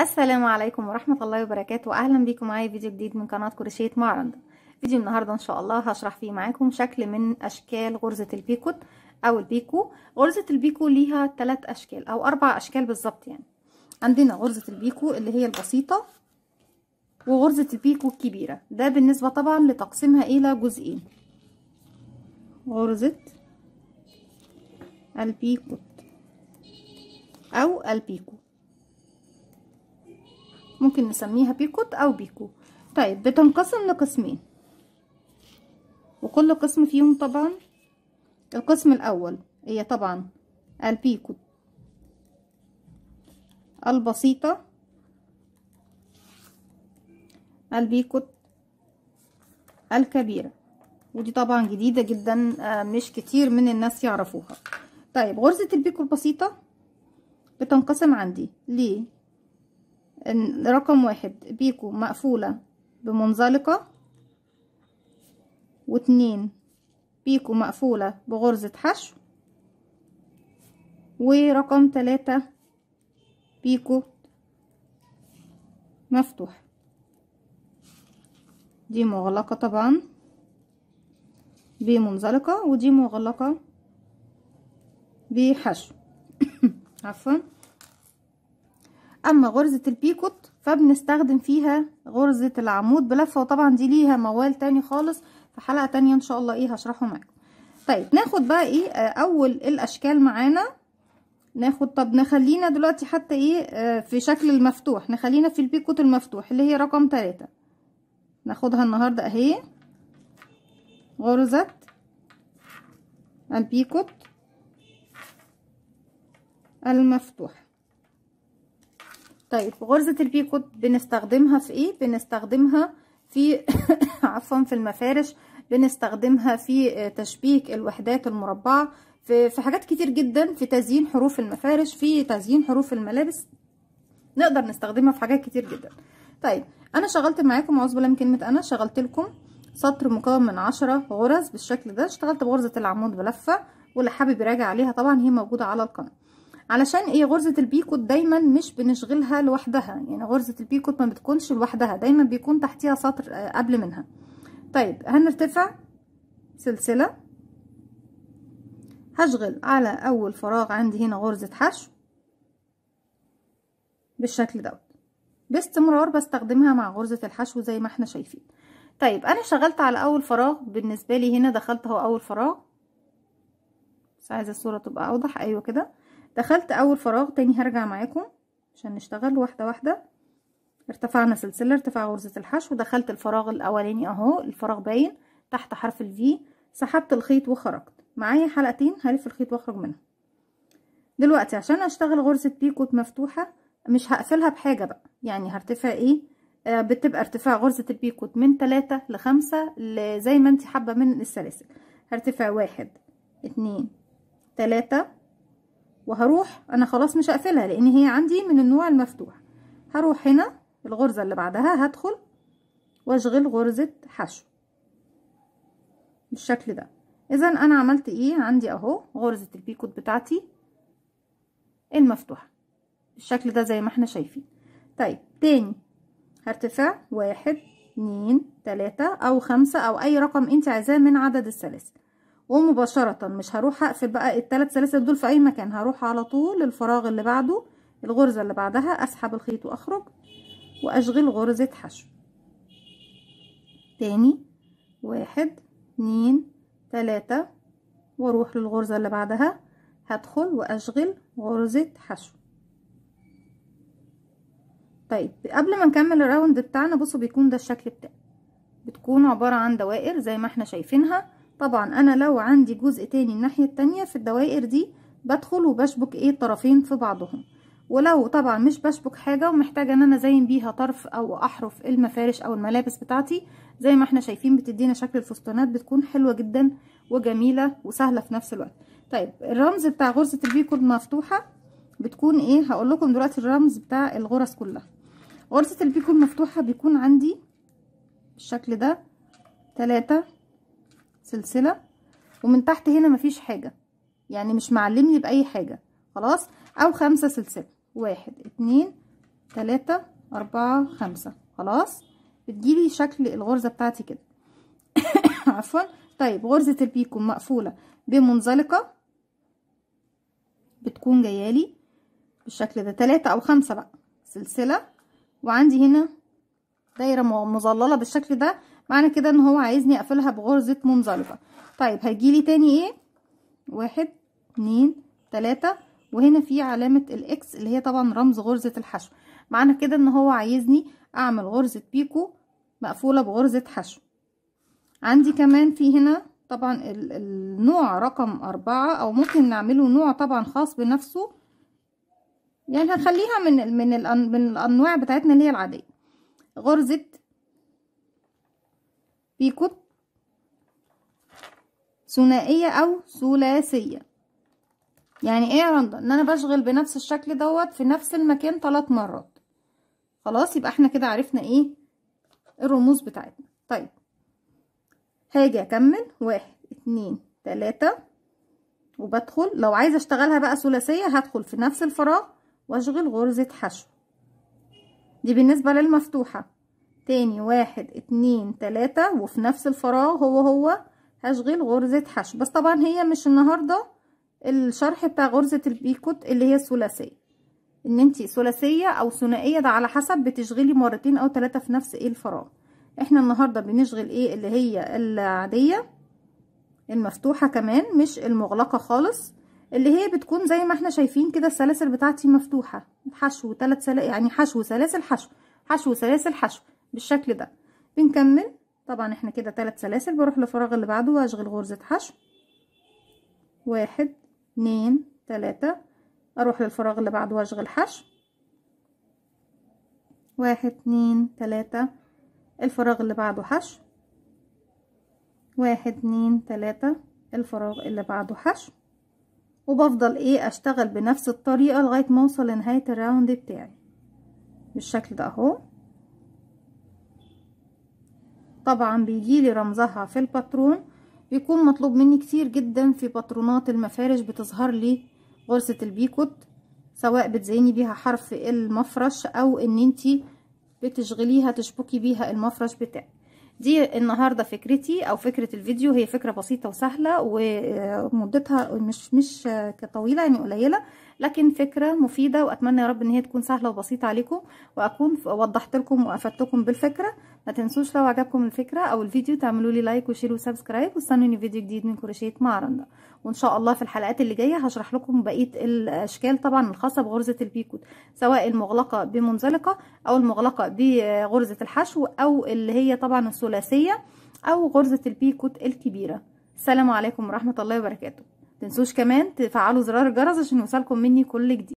السلام عليكم ورحمة الله وبركاته وأهلا بيكم معايا فيديو جديد من قناة كروشيه معرض فيديو النهاردة إن شاء الله هشرح فيه معاكم شكل من أشكال غرزة البيكوت أو البيكو غرزة البيكو ليها ثلاث أشكال أو أربع أشكال بالظبط يعني عندنا غرزة البيكو اللي هي البسيطة وغرزة البيكو الكبيرة ده بالنسبة طبعا لتقسيمها إلى جزئين غرزة البيكوت أو البيكو ممكن نسميها بيكوت او بيكو طيب بتنقسم لقسمين وكل قسم فيهم طبعا القسم الاول هي طبعا البيكو البسيطة البيكوت الكبيرة ودي طبعا جديدة جدا آه، مش كتير من الناس يعرفوها طيب غرزة البيكو البسيطة بتنقسم عندي ليه رقم واحد بيكو مقفولة بمنزلقة واتنين بيكو مقفولة بغرزة حشو ورقم تلاتة بيكو مفتوح دي مغلقة طبعا بمنزلقة ودي مغلقة بحشو عفوا اما غرزة البيكوت فبنستخدم فيها غرزة العمود بلفة وطبعا دي ليها موال تاني خالص في حلقة تانية ان شاء الله ايه هشرحه معاكم طيب ناخد بقى ايه آه، اول الاشكال معانا ناخد طب نخلينا دلوقتي حتى ايه آه، في شكل المفتوح نخلينا في البيكوت المفتوح اللي هي رقم تلاتة ناخدها النهاردة اهي غرزة البيكوت المفتوح طيب غرزة البيكوت بنستخدمها في ايه بنستخدمها في عفوا في المفارش بنستخدمها في آه، تشبيك الوحدات المربعة في, في حاجات كتير جدا في تزيين حروف المفارش في تزيين حروف الملابس نقدر نستخدمها في حاجات كتير جدا طيب انا شغلت معاكم عوز بلا كلمة انا شغلت لكم سطر مكون من عشرة غرز بالشكل ده اشتغلت بغرزة العمود بلفة واللي حابب يراجع عليها طبعا هي موجودة على القناة علشان ايه غرزة البيكوت دايما مش بنشغلها لوحدها يعني غرزة البيكوت ما بتكونش لوحدها دايما بيكون تحتيها سطر آه، قبل منها طيب هنرتفع سلسلة هشغل على اول فراغ عندي هنا غرزة حشو بالشكل ده باستمرار بستخدمها مع غرزة الحشو زي ما احنا شايفين طيب انا شغلت على اول فراغ بالنسبة لي هنا دخلت هو اول فراغ بس عايزة الصورة تبقى اوضح ايوه كده دخلت اول فراغ تاني هرجع معاكم عشان نشتغل واحده واحده ارتفعنا سلسله ارتفاع غرزه الحشو دخلت الفراغ الاولاني اهو الفراغ باين تحت حرف الفي سحبت الخيط وخرجت معايا حلقتين هلف الخيط واخرج منها دلوقتي عشان اشتغل غرزه بيكوت مفتوحه مش هقفلها بحاجه بقى يعني هرتفع ايه آه بتبقى ارتفاع غرزه البيكوت من تلاتة لخمسة زي ما انت حابه من السلاسل هرتفع واحد اتنين تلاتة وهروح انا خلاص مش هقفلها لان هي عندي من النوع المفتوح هروح هنا الغرزة اللي بعدها هدخل واشغل غرزة حشو بالشكل ده اذا انا عملت ايه عندي اهو غرزة البيكوت بتاعتي المفتوحة بالشكل ده زي ما احنا شايفين طيب تاني هرتفع واحد اتنين تلاتة او خمسة او اي رقم انت عايزاه من عدد السلاسل ومباشرة مش هروح اقفل بقى التلات سلاسل دول في اي مكان هروح على طول الفراغ اللي بعده الغرزة اللي بعدها اسحب الخيط واخرج واشغل غرزة حشو تاني واحد اتنين تلاتة واروح للغرزة اللي بعدها هدخل واشغل غرزة حشو طيب قبل ما نكمل الراوند بتاعنا بصوا بيكون ده الشكل بتاعي بتكون عبارة عن دوائر زي ما احنا شايفينها طبعا انا لو عندي جزء تاني الناحية التانية في الدوائر دي بدخل وبشبك ايه طرفين في بعضهم ولو طبعا مش بشبك حاجة ومحتاجة ان انا ازين بيها طرف او احرف المفارش او الملابس بتاعتي زي ما احنا شايفين بتدينا شكل الفستانات بتكون حلوة جدا وجميلة وسهلة في نفس الوقت طيب الرمز بتاع غرزة البي مفتوحة بتكون ايه هقول لكم دلوقتي الرمز بتاع الغرز كلها غرزة البيكون مفتوحة بيكون عندي الشكل ده تلاتة سلسله ومن تحت هنا مفيش حاجه يعني مش معلمني باي حاجه خلاص او خمسه سلسله واحد اتنين تلاته اربعه خمسه خلاص بتجيلي شكل الغرزه بتاعتي كده عفوا طيب غرزه البيكو مقفوله بمنزلقه بتكون جايالي بالشكل ده تلاته او خمسه بقى سلسله وعندي هنا دايره مظلله بالشكل ده معنى كده ان هو عايزني اقفلها بغرزة منزلقة طيب هيجيلي تاني ايه واحد اتنين تلاتة وهنا في علامة الاكس اللي هي طبعا رمز غرزة الحشو معنى كده ان هو عايزني اعمل غرزة بيكو مقفولة بغرزة حشو عندي كمان في هنا طبعا النوع رقم اربعة او ممكن نعمله نوع طبعا خاص بنفسه يعني هنخليها من من الانواع بتاعتنا اللي هي العادية غرزة في قطب ثنائية أو ثلاثية يعني ايه يا رندا ان انا بشغل بنفس الشكل دوت في نفس المكان ثلاث مرات خلاص يبقى احنا كده عرفنا ايه الرموز بتاعتنا طيب هاجي اكمل واحد اتنين تلاتة وبدخل لو عايزه اشتغلها بقى ثلاثيه هدخل في نفس الفراغ واشغل غرزه حشو دي بالنسبه للمفتوحه تاني واحد اتنين تلاتة وفي نفس الفراغ هو هو هشغل غرزة حشو بس طبعا هي مش النهاردة الشرح بتاع غرزة البيكوت اللي هي الثلاثية ان انتي ثلاثية او ثنائية ده على حسب بتشغلي مرتين او تلاتة في نفس ايه الفراغ احنا النهاردة بنشغل ايه اللي هي العادية المفتوحة كمان مش المغلقة خالص اللي هي بتكون زي ما احنا شايفين كده السلاسل بتاعتي مفتوحة حشو تلات سلاسل يعني حشو سلاسل حشو حشو سلاسل حشو بالشكل ده بنكمل طبعا احنا كده ثلاث سلاسل بروح للفراغ اللي بعده واشغل غرزة حشو واحد اتنين تلاتة اروح للفراغ اللي بعده واشغل حشو واحد اتنين تلاتة الفراغ اللي بعده حشو واحد اتنين تلاتة الفراغ اللي بعده حشو وبفضل ايه اشتغل بنفس الطريقة لغاية ما اوصل لنهاية الراوند بتاعي بالشكل ده اهو طبعا بيجيلي رمزها في الباترون بيكون مطلوب مني كتير جدا في باترونات المفارش بتظهر لي غرزة البيكوت سواء بتزيني بيها حرف المفرش او ان انتي بتشغليها تشبكي بيها المفرش بتاعك دي النهاردة فكرتي او فكرة الفيديو هي فكرة بسيطة وسهلة ومدتها مش مش طويلة يعني قليلة لكن فكرة مفيدة وأتمنى يا رب إن هي تكون سهلة وبسيطة عليكم وأكون وضحت لكم وأفدتكم بالفكرة ما تنسوش لو عجبكم الفكرة أو الفيديو تعملوا لي لايك وشير وسبسكرايب واستنوني فيديو جديد من كروشيه مع رندا وإن شاء الله في الحلقات اللي جاية هشرح لكم بقية الأشكال طبعا الخاصة بغرزة البيكوت سواء المغلقة بمنزلقة أو المغلقة بغرزة الحشو أو اللي هي طبعا الثلاثية أو غرزة البيكوت الكبيرة السلام عليكم ورحمة الله وبركاته تنسوش كمان تفعلوا زرار الجرس عشان يوصلكم مني كل جديد